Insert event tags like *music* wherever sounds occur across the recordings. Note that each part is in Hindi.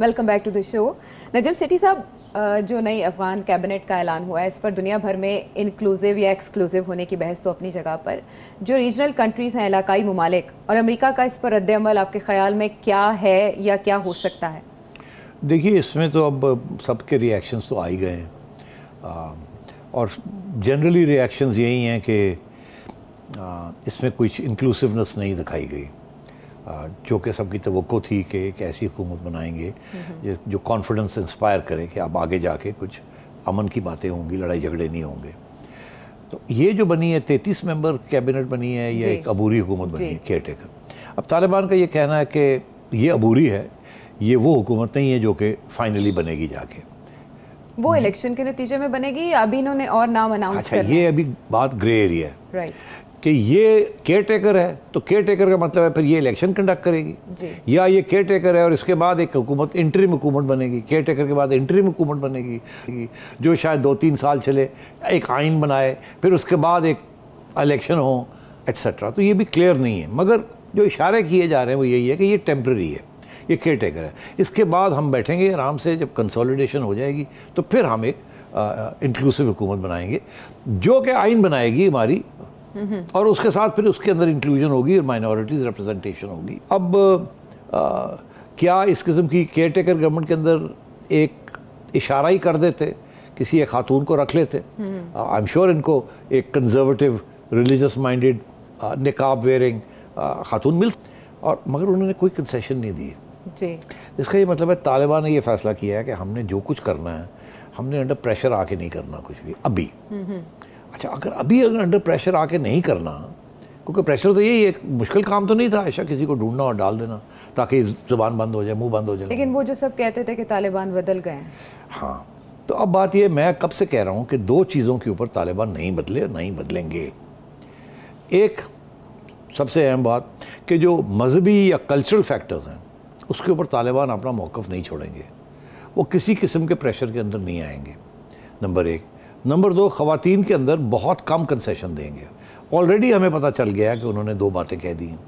Welcome back to the show Najam Sethi साहब जो नई अफगान कैबिनेट का ऐलान हुआ है इस पर दुनिया भर में इंक्लूसिव या एक्सक्लूसिव होने की बहस तो अपनी जगह पर जो रीजनल कंट्रीज़ हैं इलाकाई ममालिक और अमेरिका का इस पर रद्दमल आपके ख्याल में क्या है या क्या हो सकता है देखिए इसमें तो अब सबके रिएक्शंस तो आ ही गए हैं और जनरली रिएक्शंस यही हैं कि इसमें कुछ इंक्लूसिवनेस नहीं दिखाई गई जो कि सबकी तो थी कि एक ऐसी हुकूमत बनाएंगे जो कॉन्फिडेंस इंस्पायर करे कि आप आगे जाके कुछ अमन की बातें होंगी लड़ाई झगड़े नहीं होंगे तो ये जो बनी है तैतीस मेंबर कैबिनेट बनी है या एक अबूरी हुकूमत बनी है केयर टेकर अब तालिबान का ये कहना है कि ये अबूरी है ये वो हुकूमत नहीं है जो कि फाइनली बनेगी जाके वो इलेक्शन के नतीजे में बनेगी अभी इन्होंने और नाम अनाउंस अच्छा ये अभी बात ग्रे एरिया है राइट कि ये केयर टेकर है तो केयर टेकर का मतलब है फिर ये इलेक्शन कंडक्ट करेगी या ये केयर टेकर है और इसके बाद एक हुकूमत इंटरीम हुकूमत बनेगी केयर टेकर के बाद इंटरीम हुकूमत बनेगी जो शायद दो तीन साल चले एक आइन बनाए फिर उसके बाद एक इलेक्शन हो एट्सट्रा तो ये भी क्लियर नहीं है मगर जो इशारे किए जा रहे हैं वो यही है कि ये टेम्प्रेरी है ये केयर टेकर है इसके बाद हम बैठेंगे आराम से जब कंसोलिडेशन हो जाएगी तो फिर हम एक इंक्लूसिव हुकूमत बनाएंगे जो कि आइन बनाएगी हमारी Mm-hmm. और उसके साथ फिर उसके अंदर इंक्लूजन होगी और माइनॉरिटीज़ रिप्रेजेंटेशन होगी अब आ, क्या इस किस्म की केयर टेकर गवर्नमेंट के अंदर एक इशारा ही कर देते किसी एक खातून को रख लेते आई एम श्योर इनको एक कंजर्वेटिव रिलीजस माइंडेड निकाब वेयरिंग खातून मिल और मगर उन्होंने कोई कंसेशन नहीं दी इसका ये मतलब है तालिबान ने ये फैसला किया है कि हमने जो कुछ करना है हमने अंडर प्रेशर आके नहीं करना कुछ भी अभी mm-hmm. अच्छा अगर अभी अगर अंडर प्रेशर आके नहीं करना क्योंकि प्रेशर तो यही एक मुश्किल काम तो नहीं था ऐसा किसी को ढूंढना और डाल देना ताकि जुबान बंद हो जाए मुंह बंद हो जाए लेकिन वो जो सब कहते थे कि तालिबान बदल गए हाँ तो अब बात यह मैं कब से कह रहा हूँ कि दो चीज़ों के ऊपर तालिबान नहीं बदले और नहीं बदलेंगे एक सबसे अहम बात कि जो मजहबी या कल्चरल फैक्टर्स हैं उसके ऊपर तालिबान अपना मौक़ नहीं छोड़ेंगे वो किसी किस्म के प्रेशर के अंदर नहीं आएंगे नंबर एक नंबर दो खातन के अंदर बहुत कम कंसेशन देंगे ऑलरेडी हमें पता चल गया कि उन्होंने दो बातें कह दी हैं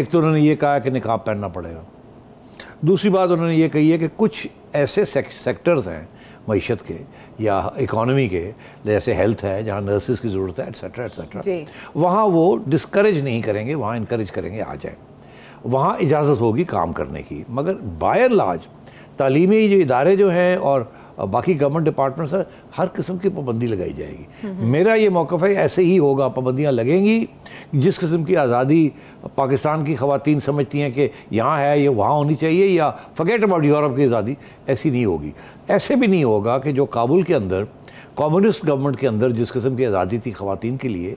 एक तो उन्होंने ये कहा कि निकाब पहनना पड़ेगा दूसरी बात उन्होंने ये कही है कि कुछ ऐसे सेक्टर्स हैं मीशत के या इकोनॉमी के जैसे हेल्थ है जहाँ नर्सिस की ज़रूरत है एट्सट्रा एट्सट्रा वहाँ वो डिस्करेज नहीं करेंगे वहाँ इंक्रेज करेंगे आ जाए वहाँ इजाज़त होगी काम करने की मगर बाय लाज तलीमी जो इदारे जो हैं और और बाकी गवर्नमेंट डिपार्टमेंट्स सर हर किस्म की पाबंदी लगाई जाएगी मेरा ये मौक़ है ऐसे ही होगा पाबंदियाँ लगेंगी जिस किस्म की आज़ादी पाकिस्तान की खातन समझती हैं कि यहाँ है ये वहाँ होनी चाहिए या फगेट अबाउट यूरोप की आज़ादी ऐसी नहीं होगी ऐसे भी नहीं होगा कि जो काबुल के अंदर कम्युनिस्ट गवर्नमेंट के अंदर जिस किस्म की आज़ादी थी खातन के लिए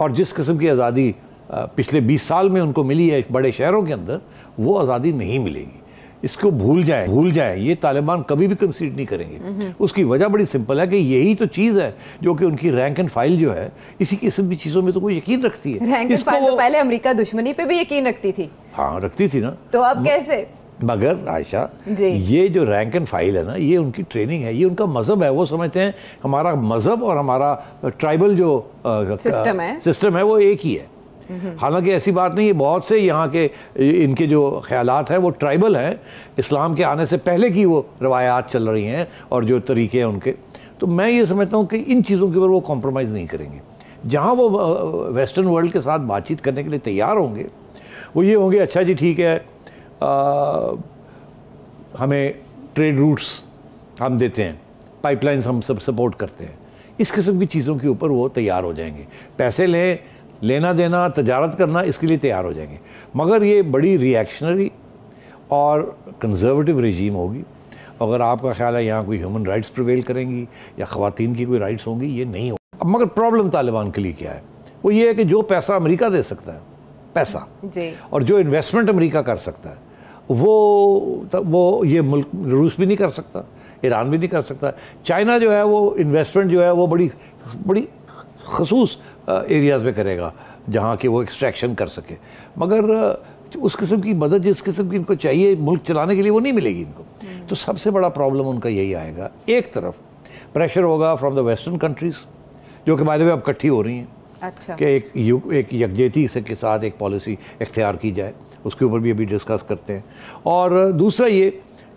और जिस किस्म की आज़ादी पिछले 20 साल में उनको मिली है बड़े शहरों के अंदर वो आज़ादी नहीं मिलेगी इसको भूल जाए भूल जाए ये तालिबान कभी भी कंसीड नहीं करेंगे उसकी वजह बड़ी सिंपल है कि यही तो चीज़ है जो कि उनकी रैंक एंड फाइल जो है इसी किस्म की चीज़ों में तो कोई यकीन रखती है रैंक फाइल तो पहले अमेरिका दुश्मनी पे भी यकीन रखती थी हाँ रखती थी ना तो अब कैसे मगर आयशा ये जो रैंक एंड फाइल है ना ये उनकी ट्रेनिंग है ये उनका मज़हब है वो समझते हैं हमारा मज़हब और हमारा ट्राइबल जो सिस्टम है सिस्टम है वो एक ही है हम्म। हालांकि ऐसी बात नहीं है बहुत से यहाँ के इनके जो ख्याल हैं वो ट्राइबल हैं इस्लाम के आने से पहले की वो रवायात चल रही हैं और जो तरीके हैं उनके तो मैं ये समझता हूँ कि इन चीज़ों के ऊपर वो कॉम्प्रोमाइज़ नहीं करेंगे जहाँ वो वेस्टर्न वर्ल्ड के साथ बातचीत करने के लिए तैयार होंगे वो ये होंगे अच्छा जी ठीक है आ, हमें ट्रेड रूट्स हम देते हैं पाइपलाइंस हम सब सपोर्ट करते हैं इस किस्म की चीज़ों के ऊपर वो तैयार हो जाएंगे पैसे लें लेना देना तजारत करना इसके लिए तैयार हो जाएंगे मगर ये बड़ी रिएक्शनरी और कंजर्वेटिव रजीम होगी अगर आपका ख्याल है यहाँ कोई ह्यूमन राइट्स प्रिवेल करेंगी या ख़वान की कोई राइट्स होंगी ये नहीं होगी अब मगर प्रॉब्लम तालिबान के लिए क्या है वो ये है कि जो पैसा अमेरिका दे सकता है पैसा जी। और जो इन्वेस्टमेंट अमेरिका कर सकता है वो वो ये मुल्क रूस भी नहीं कर सकता ईरान भी नहीं कर सकता चाइना जो है वो इन्वेस्टमेंट जो है वो बड़ी बड़ी खसूस एरियाज़ में करेगा जहाँ के वो एक्सट्रैक्शन कर सके मगर उस किस्म की मदद जिस किस्म की इनको चाहिए मुल्क चलाने के लिए वो नहीं मिलेगी इनको हम्म। तो सबसे बड़ा प्रॉब्लम उनका यही आएगा एक तरफ प्रेशर होगा फ्रॉम द वेस्टर्न कंट्रीज़ जो कि बाद में अब इकट्ठी हो रही हैं अच्छा। कि एक युग एक यकजहती से के साथ एक पॉलिसी इख्तियार की जाए उसके ऊपर भी अभी डिस्कस करते हैं और दूसरा ये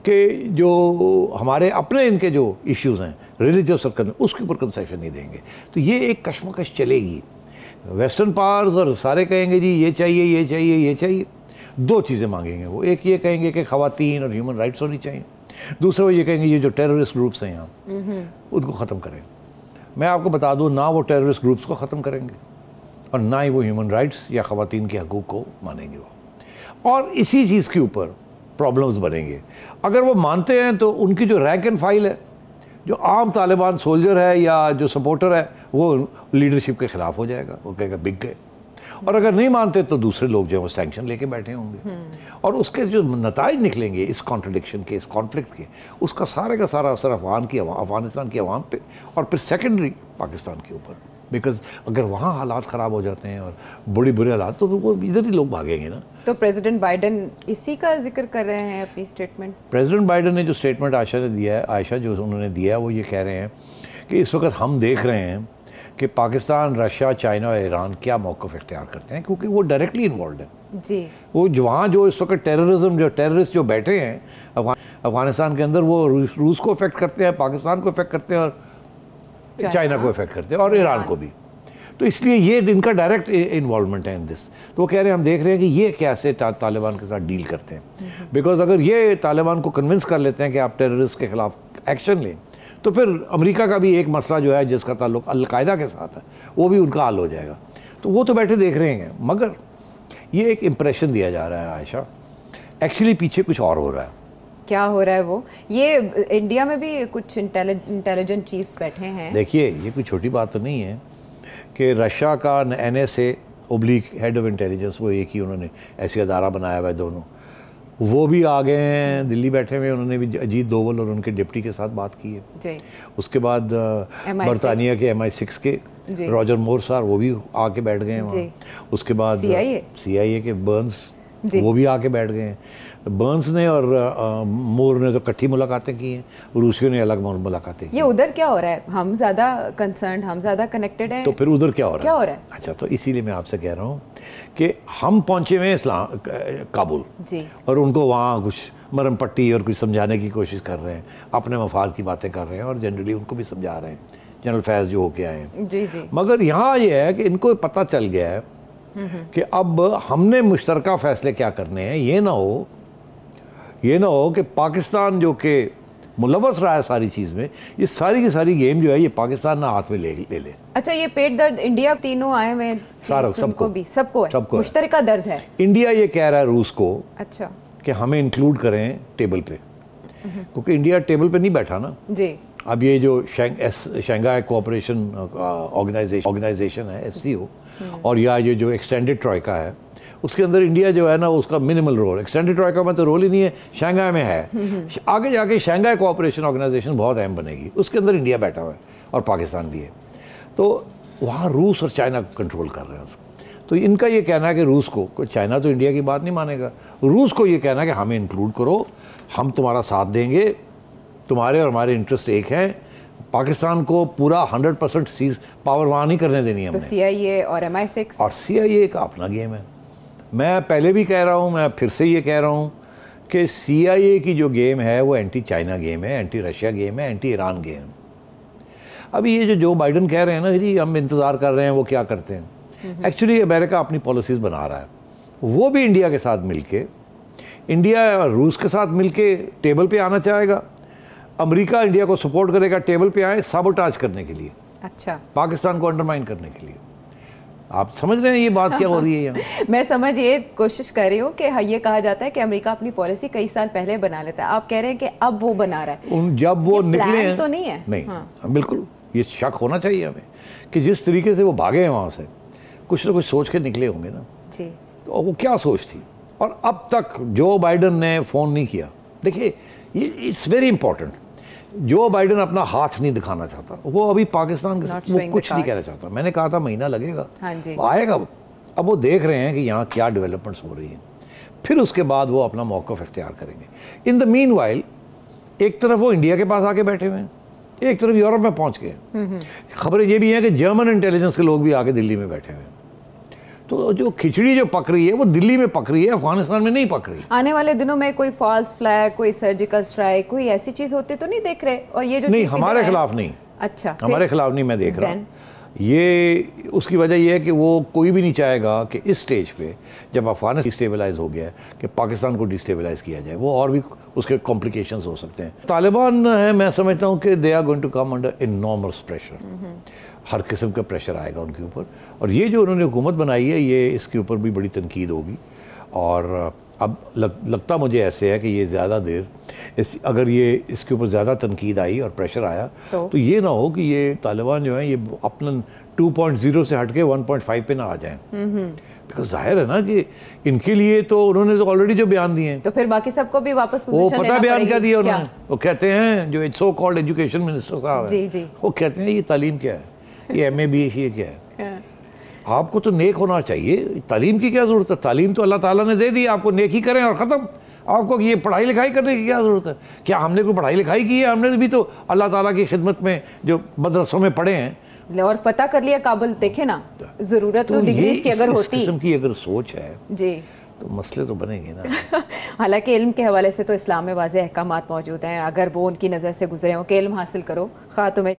कि जो हमारे अपने इनके जो इश्यूज़ हैं रिलीजियस सर्कल उसके ऊपर कंसेशन नहीं देंगे तो ये एक कश्मकश चलेगी वेस्टर्न पावर्स और सारे कहेंगे जी ये चाहिए ये चाहिए ये चाहिए दो चीज़ें मांगेंगे वो एक ये कहेंगे कि खातन और ह्यूमन राइट्स होनी चाहिए दूसरा वो ये कहेंगे ये जो टेररिस्ट ग्रुप्स हैं यहाँ हम्म। उनको ख़त्म करें मैं आपको बता दूँ ना वो टेररिस्ट ग्रुप्स को ख़त्म करेंगे और ना ही वो ह्यूमन राइट्स या ख़ातन के हकूक़ को मानेंगे वो और इसी चीज़ के ऊपर प्रॉब्लम्स बनेंगे अगर वो मानते हैं तो उनकी जो रैंक एंड फाइल है जो आम तालिबान सोल्जर है या जो सपोर्टर है वो लीडरशिप के ख़िलाफ़ हो जाएगा वो कहेगा बिक गए और अगर नहीं मानते तो दूसरे लोग जो है वो सेंक्शन लेके बैठे होंगे हम्म। और उसके जो नतज निकलेंगे इस कॉन्ट्रडिक्शन के इस कॉन्फ्लिक्ट के उसका सारे का सारा असर अफगान की अफगानिस्तान की अवाम पे और फिर सेकेंडरी पाकिस्तान के ऊपर बिकॉज अगर वहाँ हालात ख़राब हो जाते हैं और बुरी बुरे हालात तो वो इधर ही लोग भागेंगे ना तो प्रेसिडेंट बाइडेन इसी का जिक्र कर रहे हैं अपनी स्टेटमेंट प्रेसिडेंट बाइडेन ने जो स्टेटमेंट आयशा ने दिया है आयशा जो उन्होंने दिया है वो ये कह रहे हैं कि इस वक्त हम देख रहे हैं कि पाकिस्तान रशिया चाइना और ईरान क्या मौक़ इख्तियार करते हैं क्योंकि वो डायरेक्टली इन्वॉल्व हैं जी वो जहाँ जो इस वक्त टेररिज्म जो टेररिस्ट जो बैठे हैं अफगानिस्तान के अंदर वो रूस को इफेक्ट करते हैं पाकिस्तान को इफेक्ट करते हैं और चाइना को इफेक्ट करते हैं और ईरान को भी तो इसलिए ये इनका डायरेक्ट इन्वॉल्वमेंट है इन दिस तो वो कह रहे हैं हम देख रहे हैं कि ये कैसे ता, तालिबान के साथ डील करते हैं बिकॉज हम्म। अगर ये तालिबान को कन्विंस कर लेते हैं कि आप टेररिस्ट के खिलाफ एक्शन लें तो फिर अमेरिका का भी एक मसला जो है जिसका ताल्लुक अलकायदा के साथ है वो भी उनका हल हो जाएगा तो वो तो बैठे देख रहे हैं मगर ये एक इम्प्रेशन दिया जा रहा है आयशा एक्चुअली पीछे कुछ और हो रहा है क्या हो रहा है वो ये इंडिया में भी कुछ इंटेलिजेंट चीफ्स बैठे हैं देखिए ये कोई छोटी बात तो नहीं है कि रशिया का एन एस ओब्लिक हेड ऑफ इंटेलिजेंस वो एक ही उन्होंने ऐसी अदारा बनाया हुआ है दोनों वो भी आ गए हैं दिल्ली बैठे हुए उन्होंने भी अजीत दोवल और उनके डिप्टी के साथ बात की है उसके बाद बरतानिया के एम आई सिक्स के रॉजर मोर वो भी आके बैठ गए हैं उसके बाद सी आई ए के बर्न्स वो भी आके बैठ गए हैं बर्न्स ने और मोर ने तो कट्ठी मुलाकातें की हैं रूसियों ने अलग मुलाकातें की ये उधर क्या हो रहा है हम ज़्यादा कंसर्न हम ज़्यादा कनेक्टेड हैं तो फिर उधर क्या हो रहा है क्या हो रहा है अच्छा तो इसीलिए मैं आपसे कह रहा हूँ कि हम पहुँचे हुए इस्लाम काबुल जी और उनको वहाँ कुछ मरम पट्टी और कुछ समझाने की कोशिश कर रहे हैं अपने मफाद की बातें कर रहे हैं और जनरली उनको भी समझा रहे हैं जनरल फैज जो होके आए हैं जी जी मगर यहाँ ये यह है कि इनको पता चल गया है कि अब हमने मुश्तर फ़ैसले क्या करने हैं ये ना हो ये ना हो कि पाकिस्तान जो कि मुलवस रहा है सारी चीज़ में ये सारी की सारी गेम जो है ये पाकिस्तान ना हाथ में ले ले ले अच्छा ये पेट दर्द इंडिया तीनों आए हुए सबको भी सबको सबको मुश्तरका दर्द है इंडिया ये कह रहा है रूस को अच्छा कि हमें इंक्लूड करें टेबल पे हम्म। क्योंकि इंडिया टेबल पे नहीं बैठा ना जी अब ये जो शेंग, शंघाई कोऑपरेशन ऑर्गेनाइजेशन ऑर्गेनाइजेशन है एस हम्म। और या ये जो एक्सटेंडेड ट्रॉयका है उसके अंदर इंडिया जो है ना उसका मिनिमल रोल एक्सटेंडेड ट्रॉयका में तो रोल ही नहीं है शंघाई में है हम्म, हम्म। आगे जाके शंघाई कोऑपरेशन ऑर्गेनाइजेशन बहुत अहम बनेगी उसके अंदर इंडिया बैठा हुआ है और पाकिस्तान भी है तो वहाँ रूस और चाइना कंट्रोल कर रहे हैं उसको तो इनका ये कहना है कि रूस को चाइना तो इंडिया की बात नहीं मानेगा रूस को ये कहना है कि हमें इंक्लूड करो हम तुम्हारा साथ देंगे तुम्हारे और हमारे इंटरेस्ट एक हैं पाकिस्तान को पूरा 100 परसेंट सीज पावर वहाँ नहीं करने देनी है तो सी आई ए और एम आई और सी आई ए का अपना गेम है मैं पहले भी कह रहा हूँ मैं फिर से ये कह रहा हूँ कि सी आई ए की जो गेम है वो एंटी चाइना गेम है एंटी रशिया गेम है एंटी ईरान गेम अभी ये जो जो बाइडन कह रहे हैं ना जी हम इंतज़ार कर रहे हैं वो क्या करते हैं एक्चुअली अमेरिका अपनी पॉलिसीज़ बना रहा है वो भी इंडिया के साथ मिलके इंडिया और रूस के साथ मिलके टेबल पे आना चाहेगा अमेरिका इंडिया को सपोर्ट करेगा टेबल पे आए साबोटाज करने के लिए अच्छा पाकिस्तान को अंडरमाइन करने के लिए आप समझ रहे हैं ये बात क्या हो रही है *laughs* मैं समझ ये कोशिश कर रही हूँ कि हाँ, ये कहा जाता है कि अमेरिका अपनी पॉलिसी कई साल पहले बना लेता है आप कह रहे हैं कि अब वो बना रहा है उन जब वो निकले तो हैं तो नहीं है नहीं हाँ।, हाँ। बिल्कुल ये शक होना चाहिए हमें कि जिस तरीके से वो भागे हैं वहाँ से कुछ ना कुछ सोच के निकले होंगे ना जी तो वो क्या सोच थी और अब तक जो बाइडन ने फ़ोन नहीं किया देखिए ये इट्स वेरी इंपॉर्टेंट जो बाइडन अपना हाथ नहीं दिखाना चाहता वो अभी पाकिस्तान के साथ वो कुछ नहीं कहना चाहता मैंने कहा था महीना लगेगा हाँ आएगा अब वो देख रहे हैं कि यहाँ क्या डेवलपमेंट्स हो रही हैं फिर उसके बाद वो अपना मौक़ इख्तियार करेंगे इन द मीन वाइल एक तरफ वो इंडिया के पास आके बैठे हुए हैं एक तरफ यूरोप में पहुँच गए हम्म, हम्म। खबरें ये भी हैं कि जर्मन इंटेलिजेंस के लोग भी आके दिल्ली में बैठे हुए हैं तो जो खिचड़ी जो पक रही है वो दिल्ली में पक रही है अफगानिस्तान में नहीं पक रही आने वाले दिनों में कोई फॉल्स फ्लैग कोई सर्जिकल स्ट्राइक कोई ऐसी चीज होती तो नहीं देख रहे और ये जो नहीं हमारे खिलाफ नहीं अच्छा हमारे खिलाफ नहीं मैं देख रहा हूँ ये उसकी वजह यह है कि वो कोई भी नहीं चाहेगा कि इस स्टेज पे जब अफगानिस्तान डिस्टेबलाइज हो गया है कि पाकिस्तान को डिस्टेबलाइज किया जाए वो और भी उसके कॉम्प्लिकेशन हो सकते हैं तालिबान है मैं समझता हूँ कि they are going to come under enormous pressure हर किस्म का प्रेशर आएगा उनके ऊपर और ये जो उन्होंने हुकूमत बनाई है ये इसके ऊपर भी बड़ी तनकीद होगी और अब लग, लगता मुझे ऐसे है कि ये ज़्यादा देर इस अगर ये इसके ऊपर ज़्यादा तनकीद आई और प्रेशर आया तो, तो ये ना हो कि ये तालिबान जो है ये अपना 2.0 से हट के 1.5 पे ना आ जाएं बिकॉज जाहिर है ना कि इनके लिए तो उन्होंने तो ऑलरेडी जो बयान दिए हैं तो फिर बाकी सबको भी वापस वो पता बयान क्या दिया उन्होंने वो कहते हैं जो सो कॉल्ड एजुकेशन मिनिस्टर साहब वो कहते हैं ये तालीम क्या है ये एम ए बी ये क्या है आपको तो नेक होना चाहिए तालीम की क्या ज़रूरत है तालीम तो अल्लाह ताला ने दे दी आपको नेक ही करें और ख़त्म आपको ये पढ़ाई लिखाई करने की क्या ज़रूरत है क्या हमने कोई पढ़ाई लिखाई की है हमने भी तो अल्लाह ताला की खिदमत में जो मदरसों में पढ़े हैं और पता कर लिया काबुल देखे ना ज़रूरत तो, तो की अगर होती किस्म की अगर सोच है जी तो मसले तो बनेंगे ना *laughs* हालांकि इल्म के हवाले से तो इस्लाम में वाज अहकाम मौजूद हैं अगर वो उनकी नज़र से गुजरे हों कि इल्म हासिल करो खा तुम्हें